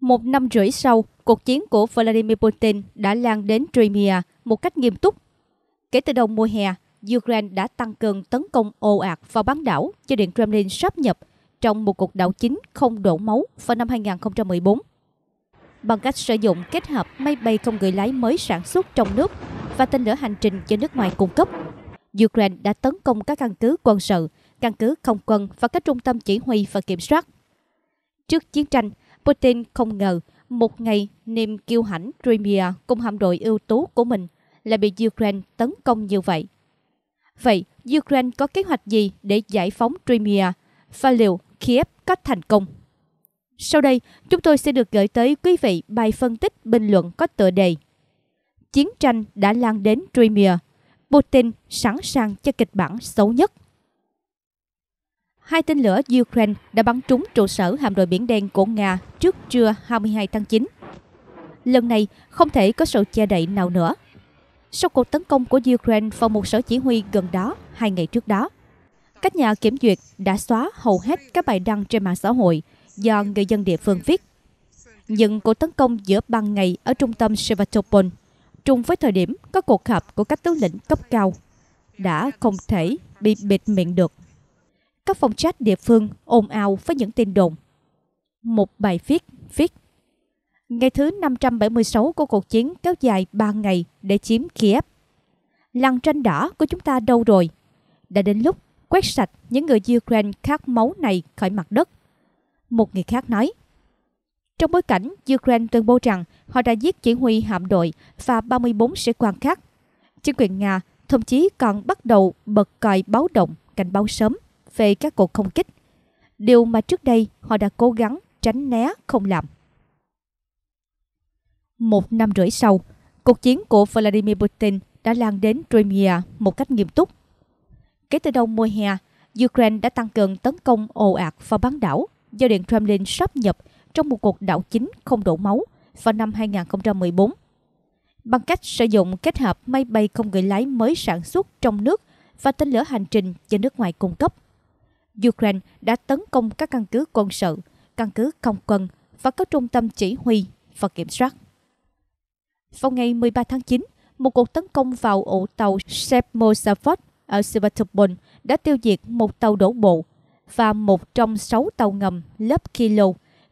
Một năm rưỡi sau, cuộc chiến của Vladimir Putin đã lan đến Crimea một cách nghiêm túc. Kể từ đầu mùa hè, Ukraine đã tăng cường tấn công ồ ạt vào bán đảo cho Điện Kremlin sắp nhập trong một cuộc đảo chính không đổ máu vào năm 2014. Bằng cách sử dụng kết hợp máy bay không người lái mới sản xuất trong nước và tên lửa hành trình do nước ngoài cung cấp, Ukraine đã tấn công các căn cứ quân sự, căn cứ không quân và các trung tâm chỉ huy và kiểm soát. Trước chiến tranh, Putin không ngờ một ngày niềm kiêu hãnh Crimea cùng hạm đội ưu tú của mình lại bị Ukraine tấn công như vậy. Vậy, Ukraine có kế hoạch gì để giải phóng Crimea và liệu Kiev có thành công? Sau đây, chúng tôi sẽ được gửi tới quý vị bài phân tích bình luận có tựa đề Chiến tranh đã lan đến Crimea. Putin sẵn sàng cho kịch bản xấu nhất hai tên lửa Ukraine đã bắn trúng trụ sở hạm đội Biển Đen của Nga trước trưa 22 tháng 9. Lần này, không thể có sự che đậy nào nữa. Sau cuộc tấn công của Ukraine vào một sở chỉ huy gần đó, hai ngày trước đó, các nhà kiểm duyệt đã xóa hầu hết các bài đăng trên mạng xã hội do người dân địa phương viết. Nhưng cuộc tấn công giữa ban ngày ở trung tâm Sevastopol trùng với thời điểm có cuộc họp của các tướng lĩnh cấp cao đã không thể bị bịt miệng được các phòng chat địa phương ồn ào với những tin đồn. Một bài viết viết Ngày thứ 576 của cuộc chiến kéo dài 3 ngày để chiếm Kiev. Làng tranh đỏ của chúng ta đâu rồi? Đã đến lúc quét sạch những người Ukraine khát máu này khỏi mặt đất. Một người khác nói. Trong bối cảnh Ukraine tuyên bố rằng họ đã giết chỉ huy hạm đội và 34 sĩ quan khác, chính quyền Nga thậm chí còn bắt đầu bật còi báo động cảnh báo sớm về các cuộc không kích, điều mà trước đây họ đã cố gắng tránh né không làm. Một năm rưỡi sau, cuộc chiến của Vladimir Putin đã lan đến Crimea một cách nghiêm túc. Kể từ đầu mùa hè, Ukraine đã tăng cường tấn công ồ ạt vào bán đảo do Điện Kremlin sắp nhập trong một cuộc đảo chính không đổ máu vào năm 2014. Bằng cách sử dụng kết hợp máy bay không người lái mới sản xuất trong nước và tên lửa hành trình do nước ngoài cung cấp – Ukraine đã tấn công các căn cứ quân sự, căn cứ không quân và các trung tâm chỉ huy và kiểm soát. Vào ngày 13 tháng 9, một cuộc tấn công vào ổ tàu Sepmosavod ở Sevastopol đã tiêu diệt một tàu đổ bộ và một trong sáu tàu ngầm lớp Kilo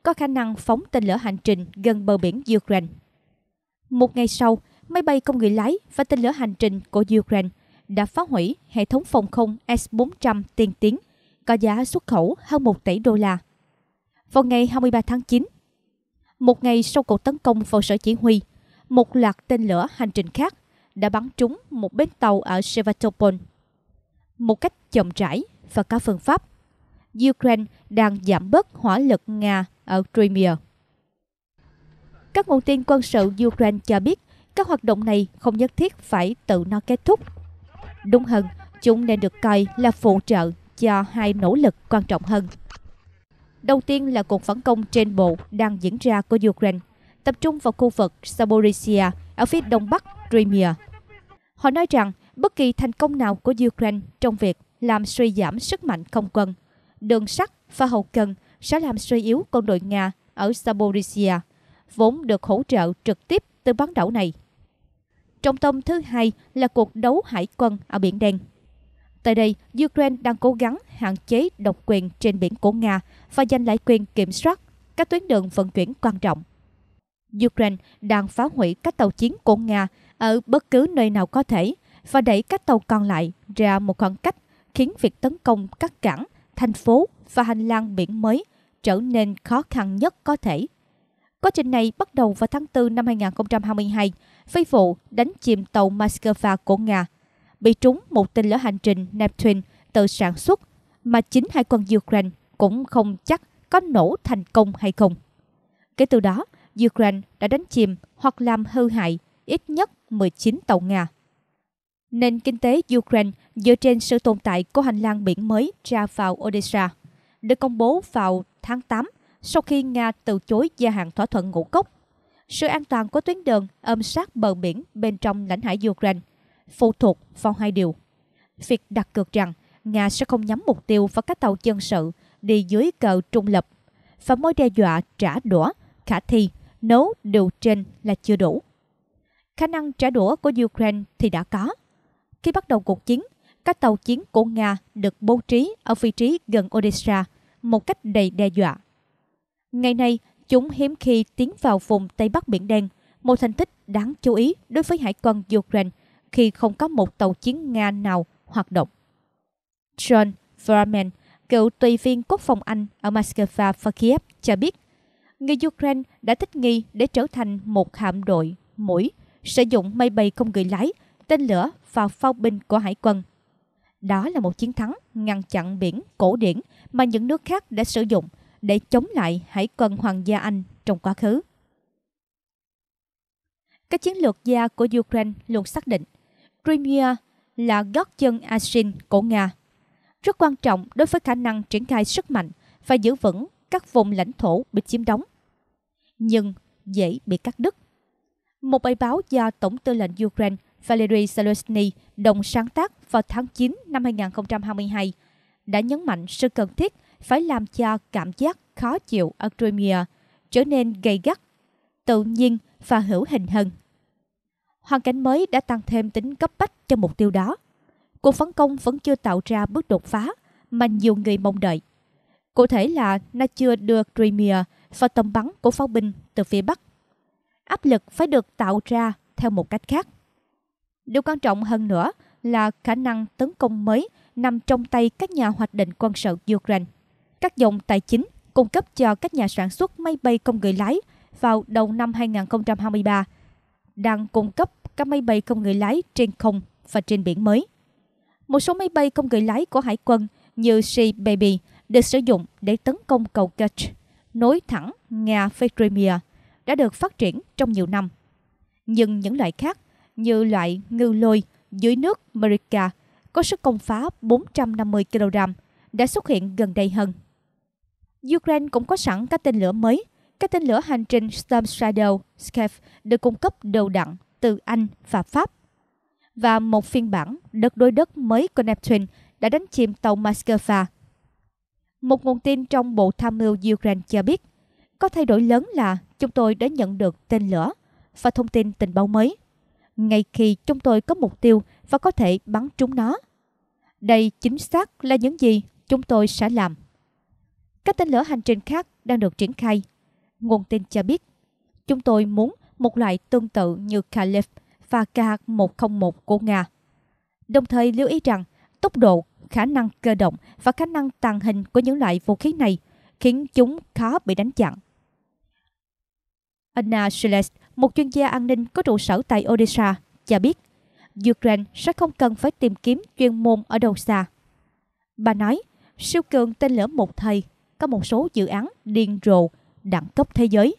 có khả năng phóng tên lửa hành trình gần bờ biển Ukraine. Một ngày sau, máy bay không người lái và tên lửa hành trình của Ukraine đã phá hủy hệ thống phòng không S-400 tiên tiến có giá xuất khẩu hơn 1 tỷ đô la. Vào ngày 23 tháng 9, một ngày sau cuộc tấn công vào sở chỉ huy, một loạt tên lửa hành trình khác đã bắn trúng một bến tàu ở Sevastopol. Một cách chậm rãi và có phương pháp, Ukraine đang giảm bớt hỏa lực Nga ở Crimea. Các nguồn tin quân sự Ukraine cho biết các hoạt động này không nhất thiết phải tự nó kết thúc. Đúng hơn, chúng nên được coi là phụ trợ cho hai nỗ lực quan trọng hơn. Đầu tiên là cuộc phản công trên bộ đang diễn ra của Ukraine, tập trung vào khu vực Saborisia ở phía đông bắc Crimea. Họ nói rằng bất kỳ thành công nào của Ukraine trong việc làm suy giảm sức mạnh không quân, đường sắt và hậu cần sẽ làm suy yếu quân đội Nga ở Saborisia, vốn được hỗ trợ trực tiếp từ bán đảo này. Trọng tâm thứ hai là cuộc đấu hải quân ở Biển Đen. Tại đây, Ukraine đang cố gắng hạn chế độc quyền trên biển của Nga và giành lại quyền kiểm soát các tuyến đường vận chuyển quan trọng. Ukraine đang phá hủy các tàu chiến của Nga ở bất cứ nơi nào có thể và đẩy các tàu còn lại ra một khoảng cách khiến việc tấn công các cảng, thành phố và hành lang biển mới trở nên khó khăn nhất có thể. Quá trình này bắt đầu vào tháng 4 năm 2022 phi vụ đánh chìm tàu Moscow của Nga – bị trúng một tên lửa hành trình Neptune tự sản xuất mà chính hai quân Ukraine cũng không chắc có nổ thành công hay không. Kể từ đó, Ukraine đã đánh chìm hoặc làm hư hại ít nhất 19 tàu Nga. Nền kinh tế Ukraine dựa trên sự tồn tại của hành lang biển mới ra vào Odessa, được công bố vào tháng 8 sau khi Nga từ chối gia hạn thỏa thuận ngũ cốc. Sự an toàn của tuyến đường ôm sát bờ biển bên trong lãnh hải Ukraine – phụ thuộc vào hai điều. Việc đặt cược rằng Nga sẽ không nhắm mục tiêu vào các tàu dân sự đi dưới cờ trung lập và mối đe dọa trả đũa khả thi nấu điều trên là chưa đủ. Khả năng trả đũa của Ukraine thì đã có. Khi bắt đầu cuộc chiến, các tàu chiến của Nga được bố trí ở vị trí gần Odessa một cách đầy đe dọa. Ngày nay, chúng hiếm khi tiến vào vùng Tây Bắc Biển Đen, một thành tích đáng chú ý đối với hải quân Ukraine – khi không có một tàu chiến Nga nào hoạt động. John Furman, cựu tùy viên quốc phòng Anh ở Moscow và Kiev cho biết, người Ukraine đã thích nghi để trở thành một hạm đội mũi sử dụng máy bay không người lái, tên lửa và pháo binh của hải quân. Đó là một chiến thắng ngăn chặn biển cổ điển mà những nước khác đã sử dụng để chống lại hải quân Hoàng gia Anh trong quá khứ. Các chiến lược gia của Ukraine luôn xác định Crimea là gót chân Asin của Nga. Rất quan trọng đối với khả năng triển khai sức mạnh và giữ vững các vùng lãnh thổ bị chiếm đóng. Nhưng dễ bị cắt đứt. Một bài báo do Tổng tư lệnh Ukraine Valery Zelensky đồng sáng tác vào tháng 9 năm 2022 đã nhấn mạnh sự cần thiết phải làm cho cảm giác khó chịu ở Crimea trở nên gây gắt, tự nhiên và hữu hình hơn hoàn cảnh mới đã tăng thêm tính cấp bách cho mục tiêu đó. Cuộc phấn công vẫn chưa tạo ra bước đột phá mà nhiều người mong đợi. Cụ thể là nó chưa đưa Crimea vào tầm bắn của pháo binh từ phía Bắc. Áp lực phải được tạo ra theo một cách khác. Điều quan trọng hơn nữa là khả năng tấn công mới nằm trong tay các nhà hoạch định quân sự Ukraine. Các dòng tài chính cung cấp cho các nhà sản xuất máy bay không người lái vào đầu năm 2023 – đang cung cấp các máy bay không người lái trên không và trên biển mới. Một số máy bay không người lái của hải quân như Sea Baby được sử dụng để tấn công cầu Kerch, nối thẳng Nga với Crimea, đã được phát triển trong nhiều năm. Nhưng những loại khác như loại ngư lôi dưới nước America có sức công phá 450 kg đã xuất hiện gần đây hơn. Ukraine cũng có sẵn các tên lửa mới – các tên lửa hành trình Storm Shadow Scav được cung cấp đều đặn từ Anh và Pháp. Và một phiên bản đất đối đất mới của Neptune đã đánh chìm tàu Moscow. Một nguồn tin trong Bộ Tham mưu Ukraine cho biết, có thay đổi lớn là chúng tôi đã nhận được tên lửa và thông tin tình báo mới. Ngay khi chúng tôi có mục tiêu và có thể bắn trúng nó. Đây chính xác là những gì chúng tôi sẽ làm. Các tên lửa hành trình khác đang được triển khai nguồn tin cho biết. Chúng tôi muốn một loại tương tự như Kalif và K101 của Nga. Đồng thời lưu ý rằng tốc độ, khả năng cơ động và khả năng tàng hình của những loại vũ khí này khiến chúng khó bị đánh chặn. Anna Shiles, một chuyên gia an ninh có trụ sở tại Odessa, cho biết Ukraine sẽ không cần phải tìm kiếm chuyên môn ở đâu xa. Bà nói, siêu cường tên lửa một thầy có một số dự án điên rồ đẳng cấp thế giới,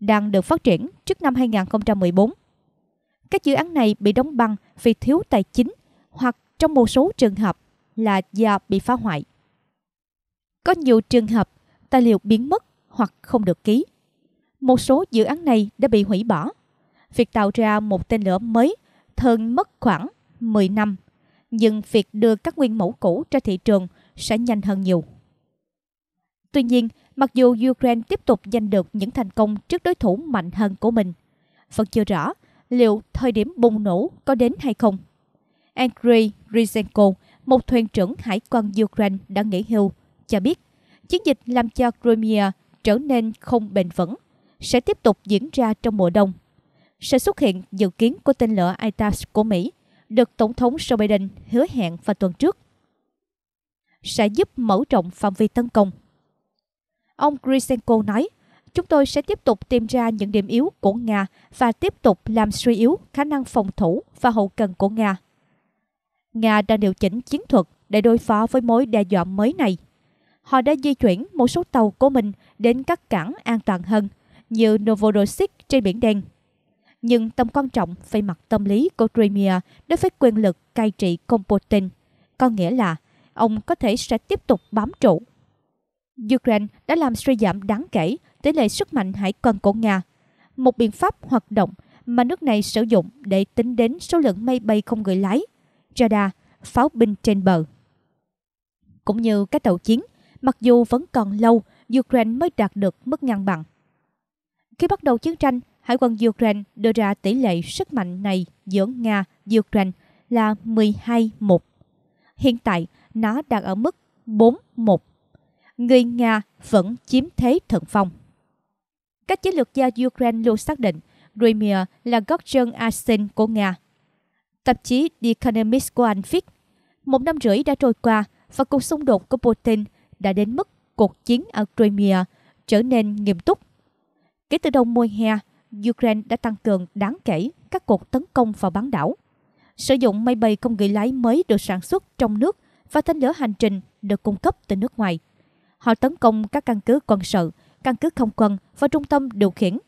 đang được phát triển trước năm 2014. Các dự án này bị đóng băng vì thiếu tài chính hoặc trong một số trường hợp là do bị phá hoại. Có nhiều trường hợp tài liệu biến mất hoặc không được ký. Một số dự án này đã bị hủy bỏ. Việc tạo ra một tên lửa mới thường mất khoảng 10 năm, nhưng việc đưa các nguyên mẫu cũ ra thị trường sẽ nhanh hơn nhiều. Tuy nhiên, mặc dù Ukraine tiếp tục giành được những thành công trước đối thủ mạnh hơn của mình. Vẫn chưa rõ liệu thời điểm bùng nổ có đến hay không. Andriy Ryzenko, một thuyền trưởng hải quân Ukraine đã nghỉ hưu, cho biết chiến dịch làm cho Crimea trở nên không bền vững sẽ tiếp tục diễn ra trong mùa đông. Sẽ xuất hiện dự kiến của tên lửa ITAS của Mỹ được Tổng thống Joe Biden hứa hẹn vào tuần trước sẽ giúp mở rộng phạm vi tấn công Ông Grisenko nói, chúng tôi sẽ tiếp tục tìm ra những điểm yếu của Nga và tiếp tục làm suy yếu khả năng phòng thủ và hậu cần của Nga. Nga đang điều chỉnh chiến thuật để đối phó với mối đe dọa mới này. Họ đã di chuyển một số tàu của mình đến các cảng an toàn hơn, như Novorossiysk trên Biển Đen. Nhưng tầm quan trọng về mặt tâm lý của Crimea đối với quyền lực cai trị của Putin, có nghĩa là ông có thể sẽ tiếp tục bám trụ Ukraine đã làm suy giảm đáng kể tỷ lệ sức mạnh hải quân của Nga, một biện pháp hoạt động mà nước này sử dụng để tính đến số lượng máy bay không người lái, radar, pháo binh trên bờ. Cũng như các tàu chiến, mặc dù vẫn còn lâu, Ukraine mới đạt được mức ngang bằng. Khi bắt đầu chiến tranh, Hải quân Ukraine đưa ra tỷ lệ sức mạnh này giữa Nga Ukraine là 12-1. Hiện tại, nó đang ở mức 4-1 người Nga vẫn chiếm thế thượng phong. Các chiến lược gia Ukraine luôn xác định Crimea là gót chân Asin của Nga. Tạp chí The Economist của Anh viết, một năm rưỡi đã trôi qua và cuộc xung đột của Putin đã đến mức cuộc chiến ở Crimea trở nên nghiêm túc. Kể từ đầu mùa hè, Ukraine đã tăng cường đáng kể các cuộc tấn công vào bán đảo. Sử dụng máy bay không người lái mới được sản xuất trong nước và tên lửa hành trình được cung cấp từ nước ngoài. Họ tấn công các căn cứ quân sự, căn cứ không quân và trung tâm điều khiển.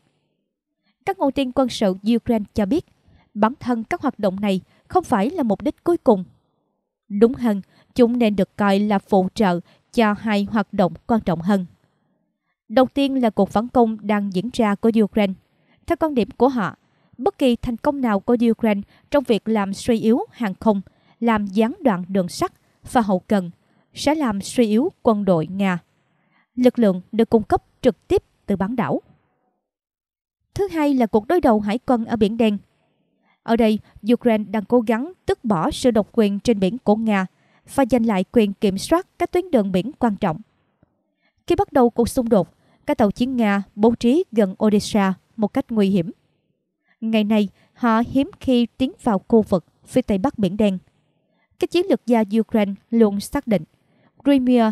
Các nguồn tin quân sự Ukraine cho biết, bản thân các hoạt động này không phải là mục đích cuối cùng. Đúng hơn, chúng nên được coi là phụ trợ cho hai hoạt động quan trọng hơn. Đầu tiên là cuộc phản công đang diễn ra của Ukraine. Theo quan điểm của họ, bất kỳ thành công nào của Ukraine trong việc làm suy yếu hàng không, làm gián đoạn đường sắt và hậu cần sẽ làm suy yếu quân đội Nga lực lượng được cung cấp trực tiếp từ bán đảo. Thứ hai là cuộc đối đầu hải quân ở Biển Đen. Ở đây, Ukraine đang cố gắng tước bỏ sự độc quyền trên biển của Nga và giành lại quyền kiểm soát các tuyến đường biển quan trọng. Khi bắt đầu cuộc xung đột, các tàu chiến Nga bố trí gần Odessa một cách nguy hiểm. Ngày nay, họ hiếm khi tiến vào khu vực phía Tây Bắc Biển Đen. Các chiến lược gia Ukraine luôn xác định Crimea